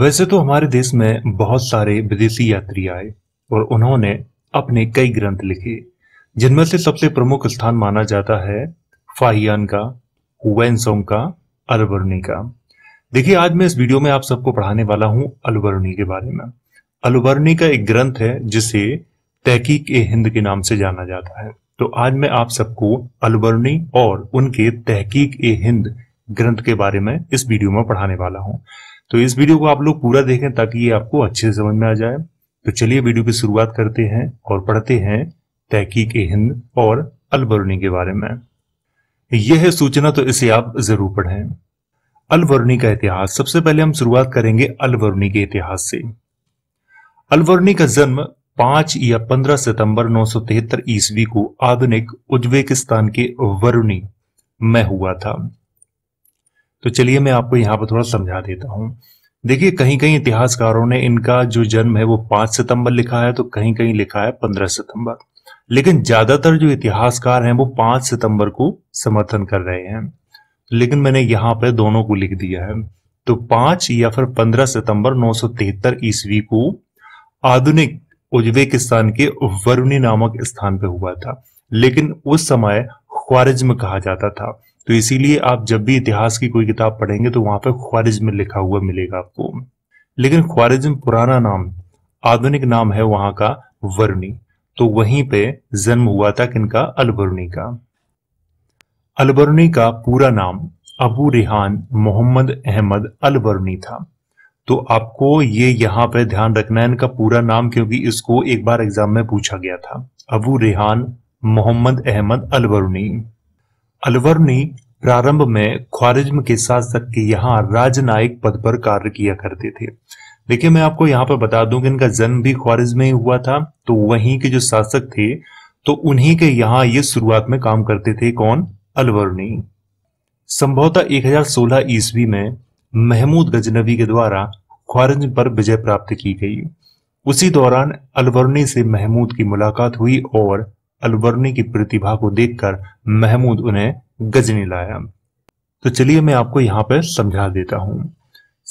वैसे तो हमारे देश में बहुत सारे विदेशी यात्री आए और उन्होंने अपने कई ग्रंथ लिखे जिनमें से सबसे प्रमुख स्थान माना जाता है फाहियान का वेंसोंग का अलबरनी का देखिए आज मैं इस वीडियो में आप सबको पढ़ाने वाला हूं अलबरनी के बारे में अलबरनी का एक ग्रंथ है जिसे तहकीक ए हिंद के नाम से जाना जाता है तो आज मैं आप सबको अलबरनी और उनके तहकीक ए हिंद ग्रंथ के बारे में इस वीडियो में पढ़ाने वाला हूं तो इस वीडियो को आप लोग पूरा देखें ताकि ये आपको अच्छे से समझ में आ जाए तो चलिए वीडियो की शुरुआत करते हैं और पढ़ते हैं तहकीक हिंद और अलबरूनी के बारे में यह है सूचना तो इसे आप जरूर पढ़ें अलवरनी का इतिहास सबसे पहले हम शुरुआत करेंगे अलवरनी के इतिहास से अलवरनी का जन्म 5 या 15 सितंबर 973 ईस्वी को आधुनिक उज्बेकिस्तान के वरुणी में हुआ था तो चलिए मैं आपको यहाँ पर थोड़ा समझा देता हूँ देखिए कहीं कहीं इतिहासकारों ने इनका जो जन्म है वो पांच सितंबर लिखा है तो कहीं कहीं लिखा है पंद्रह सितंबर लेकिन ज्यादातर जो इतिहासकार हैं वो पांच सितंबर को समर्थन कर रहे हैं लेकिन मैंने यहाँ पर दोनों को लिख दिया है तो पांच या फिर पंद्रह सितंबर नौ ईस्वी को आधुनिक उज्बेकिस्तान के वरुणी नामक स्थान पर हुआ था लेकिन उस समय ख्वारिज्म कहा जाता था तो इसीलिए आप जब भी इतिहास की कोई किताब पढ़ेंगे तो वहां पर ख्वारिज्म लिखा हुआ मिलेगा आपको लेकिन ख्वारिज्म पुराना नाम आधुनिक नाम है वहां का वर्णी तो वहीं पे जन्म हुआ था किनका अलबरुनी का अलबरुनी का पूरा नाम अबू रिहान मोहम्मद अहमद अलबरुनी था तो आपको ये यहां पे ध्यान रखना है इनका पूरा नाम क्योंकि इसको एक बार एग्जाम में पूछा गया था अबू रेहान मोहम्मद अहमद अलबरुनी अलवर ने प्रारंभ में ख्वारिज्म के शासक के यहाँ राजनायक पद पर कार्य किया करते थे देखिए मैं आपको यहाँ पर बता दूं कि इनका जन्म भी ख्वारिज्म में ही हुआ था तो वहीं के जो शासक थे तो उन्हीं के यहाँ ये शुरुआत में काम करते थे कौन अलवर ने संभवतः 1016 ईस्वी में महमूद गजनवी के द्वारा ख्वारिज्म पर विजय प्राप्त की गई उसी दौरान अलवरनी से महमूद की मुलाकात हुई और अलवर्नी की प्रतिभा को देखकर महमूद उन्हें गजनी लाया तो चलिए मैं आपको यहाँ पर समझा देता हूँ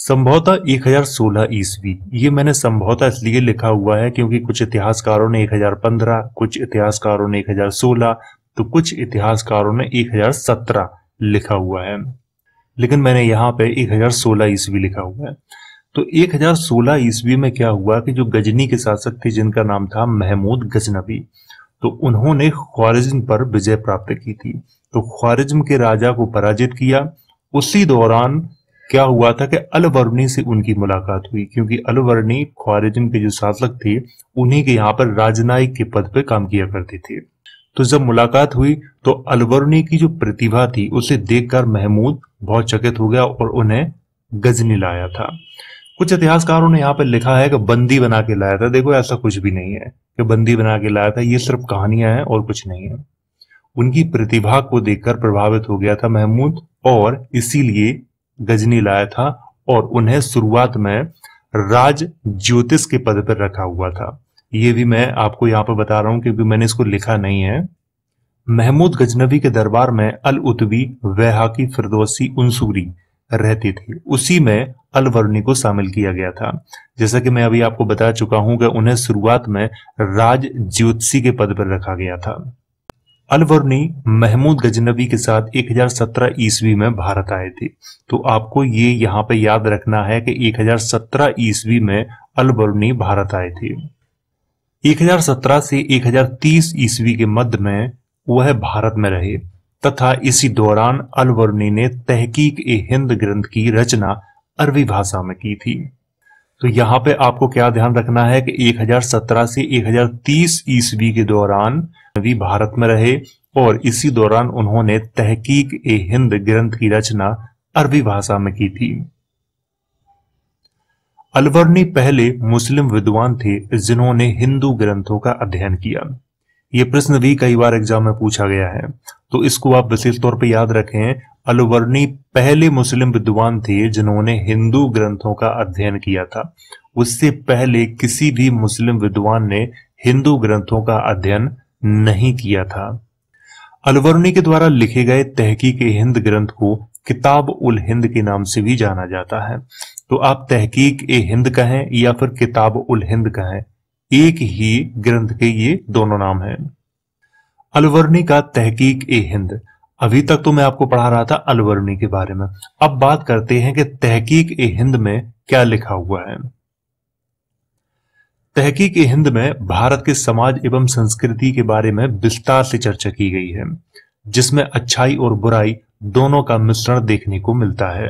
संभवतः 1016 ईस्वी ये मैंने संभवतः इसलिए लिखा हुआ है क्योंकि कुछ इतिहासकारों ने 1015 कुछ इतिहासकारों ने 1016 तो कुछ इतिहासकारों ने 1017 लिखा हुआ है लेकिन मैंने यहाँ पे 1016 ईस्वी लिखा हुआ है तो 1016 ईस्वी में क्या हुआ कि जो गजनी के शासक थे जिनका नाम था महमूद गजनबी तो उन्होंने ख्वारिज्म पर विजय प्राप्त की थी तो ख्वारिज्म के राजा को पराजित किया उसी दौरान क्या हुआ था कि अलवरनी से उनकी मुलाकात हुई क्योंकि अलवरनी ख्वारिज्म के जो शासक थे उन्हीं के यहाँ पर राजनायिक के पद पर काम किया करते थे तो जब मुलाकात हुई तो अलवरनी की जो प्रतिभा थी उसे देखकर महमूद बहुत चकित हो गया और उन्हें गजनी लाया था कुछ इतिहासकारों ने यहाँ पर लिखा है कि बंदी बना के लाया था देखो ऐसा कुछ भी नहीं है कि बंदी बना के लाया था ये सिर्फ कहानियां हैं और कुछ नहीं है उनकी प्रतिभा को देखकर प्रभावित हो गया था महमूद और इसीलिए गजनी लाया था और उन्हें शुरुआत में राज ज्योतिष के पद पर रखा हुआ था ये भी मैं आपको यहाँ पर बता रहा हूं क्योंकि मैंने इसको लिखा नहीं है महमूद गजनवी के दरबार में अल उतबी वहाकी फिरदोसी उनसूरी रहती थी उसी में अलवर्णी को शामिल किया गया था जैसा कि मैं अभी आपको बता चुका हूं कि उन्हें शुरुआत में राज ज्योतिषी के पद पर रखा गया था अलवर्णी महमूद गजनबी के साथ 1017 ईस्वी में भारत आए थे तो आपको ये यहाँ पे याद रखना है कि 1017 ईस्वी में अलवर्णी भारत आए थे 1017 से 1030 ईस्वी के मध्य में वह भारत में रहे तथा इसी दौरान अलवरनी ने तहकीक ए हिंद ग्रंथ की रचना अरबी भाषा में की थी तो यहाँ पे आपको क्या ध्यान रखना है कि 1017 से 1030 ईस्वी के दौरान भी भारत में रहे और इसी दौरान उन्होंने तहकीक ए हिंद ग्रंथ की रचना अरबी भाषा में की थी अलवरनी पहले मुस्लिम विद्वान थे जिन्होंने हिंदू ग्रंथों का अध्ययन किया ये प्रश्न भी कई बार एग्जाम में पूछा गया है तो इसको आप विशेष तौर पर याद रखें अलवर्णी पहले मुस्लिम विद्वान थे जिन्होंने हिंदू ग्रंथों का अध्ययन किया था उससे पहले किसी भी मुस्लिम विद्वान ने हिंदू ग्रंथों का अध्ययन नहीं किया था अलवर्णी के द्वारा लिखे गए तहकीक हिंद ग्रंथ को किताब उल हिंद के नाम से भी जाना जाता है तो आप तहकीक ए हिंद कहें या फिर किताब उल हिंद कहें एक ही ग्रंथ के ये दोनों नाम हैं अलवर्नी का तहकीक ए हिंद अभी तक तो मैं आपको पढ़ा रहा था अलवर्नी के बारे में अब बात करते हैं कि तहकीक ए हिंद में क्या लिखा हुआ है तहकीक ए हिंद में भारत के समाज एवं संस्कृति के बारे में विस्तार से चर्चा की गई है जिसमें अच्छाई और बुराई दोनों का मिश्रण देखने को मिलता है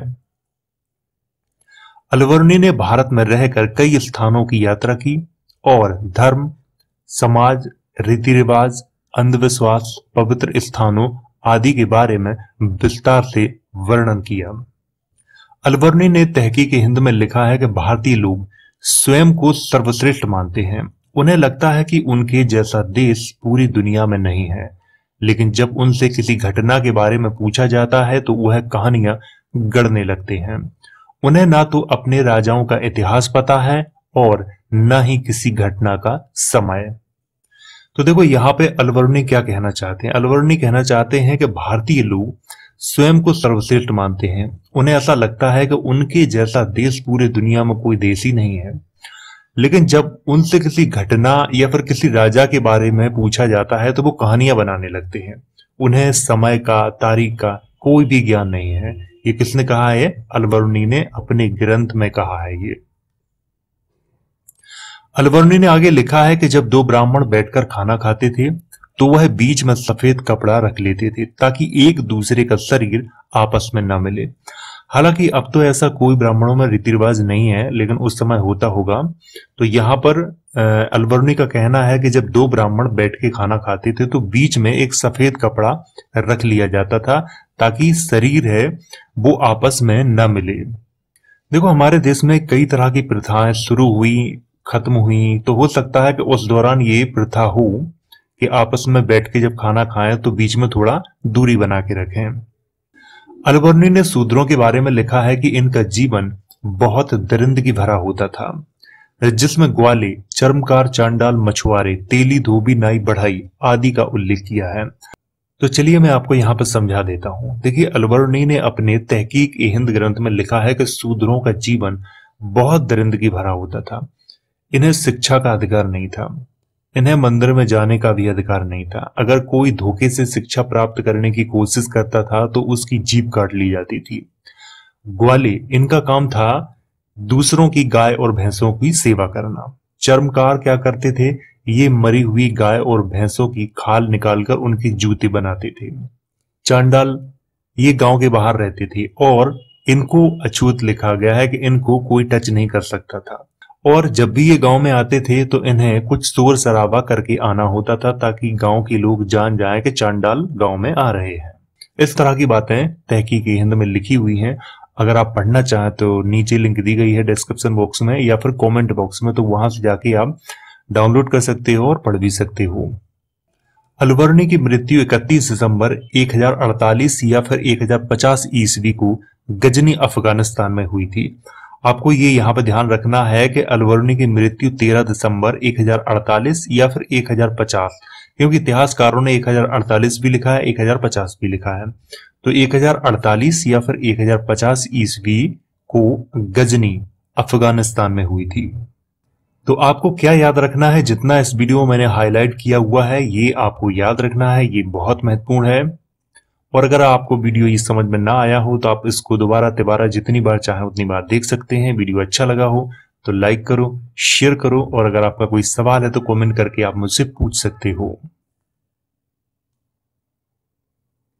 अलवर्नी ने भारत में रहकर कई स्थानों की यात्रा की और धर्म समाज रीति रिवाज अंधविश्वास पवित्र स्थानों आदि के बारे में विस्तार से वर्णन किया अलवर्नी ने तहकीक हिंद में लिखा है कि भारतीय लोग स्वयं को सर्वश्रेष्ठ मानते हैं उन्हें लगता है कि उनके जैसा देश पूरी दुनिया में नहीं है लेकिन जब उनसे किसी घटना के बारे में पूछा जाता है तो वह कहानियां गढ़ने लगते हैं उन्हें ना तो अपने राजाओं का इतिहास पता है और ना ही किसी घटना का समय तो देखो यहाँ पे अलवरणी क्या कहना चाहते हैं अलवरणी कहना चाहते हैं कि भारतीय लोग स्वयं को सर्वश्रेष्ठ मानते हैं उन्हें ऐसा लगता है कि उनके जैसा देश पूरे दुनिया में कोई देश ही नहीं है लेकिन जब उनसे किसी घटना या फिर किसी राजा के बारे में पूछा जाता है तो वो कहानियां बनाने लगते हैं उन्हें समय का तारीख का कोई भी ज्ञान नहीं है ये किसने कहा है अलवरुणी ने अपने ग्रंथ में कहा है ये अलवर्णी ने आगे लिखा है कि जब दो ब्राह्मण बैठकर खाना खाते थे तो वह बीच में सफेद कपड़ा रख लेते थे ताकि एक दूसरे का शरीर आपस में न मिले हालांकि अब तो ऐसा कोई ब्राह्मणों में रीति रिवाज नहीं है लेकिन उस समय होता होगा तो यहाँ पर अलवर्णी का कहना है कि जब दो ब्राह्मण बैठ के खाना खाते थे तो बीच में एक सफेद कपड़ा रख लिया जाता था ताकि शरीर है वो आपस में न मिले देखो हमारे देश में कई तरह की प्रथाएं शुरू हुई खत्म हुई तो हो सकता है कि उस दौरान ये प्रथा हो कि आपस में बैठ के जब खाना खाएं तो बीच में थोड़ा दूरी बना के रखें अलबर्नी ने सूद्रों के बारे में लिखा है कि इनका जीवन बहुत दरिंदगी भरा होता था जिसमें ग्वाले चर्मकार चांडाल मछुआरे तेली धोबी नाई बढ़ाई आदि का उल्लेख किया है तो चलिए मैं आपको यहाँ पर समझा देता हूँ देखिए अलबर्नी ने अपने तहकीक हिंद ग्रंथ में लिखा है कि सूद्रों का जीवन बहुत दरिंदगी भरा होता था इन्हें शिक्षा का अधिकार नहीं था इन्हें मंदिर में जाने का भी अधिकार नहीं था अगर कोई धोखे से शिक्षा प्राप्त करने की कोशिश करता था तो उसकी जीप काट ली जाती थी ग्वाले इनका काम था दूसरों की गाय और भैंसों की सेवा करना चर्मकार क्या करते थे ये मरी हुई गाय और भैंसों की खाल निकालकर उनके जूते बनाते थे चांडाल ये गांव के बाहर रहते थे और इनको अछूत लिखा गया है कि इनको कोई टच नहीं कर सकता था और जब भी ये गांव में आते थे तो इन्हें कुछ शोर शराबा करके आना होता था ताकि गांव के लोग जान जाएं कि चांडाल गांव में आ रहे हैं इस तरह की बातें तहकीक हिंद में लिखी हुई हैं अगर आप पढ़ना चाहें तो नीचे लिंक दी गई है डिस्क्रिप्शन बॉक्स में या फिर कमेंट बॉक्स में तो वहां से जाके आप डाउनलोड कर सकते हो और पढ़ भी सकते हो अलवर्णी की मृत्यु 31 दिसंबर 1048 या फिर 1050 ईस्वी को गजनी अफगानिस्तान में हुई थी आपको ये यहाँ पर ध्यान रखना है कि अलवरुणी की मृत्यु 13 दिसंबर 1048 या फिर 1050 क्योंकि इतिहासकारों ने 1048 भी लिखा है 1050 भी लिखा है तो 1048 या फिर 1050 ईस्वी को गजनी अफगानिस्तान में हुई थी तो आपको क्या याद रखना है जितना इस वीडियो मैंने हाईलाइट किया हुआ है ये आपको याद रखना है ये बहुत महत्वपूर्ण है और अगर आपको वीडियो ये समझ में ना आया हो तो आप इसको दोबारा तिबारा जितनी बार चाहें उतनी बार देख सकते हैं वीडियो अच्छा लगा हो तो लाइक करो शेयर करो और अगर आपका कोई सवाल है तो कमेंट करके आप मुझसे पूछ सकते हो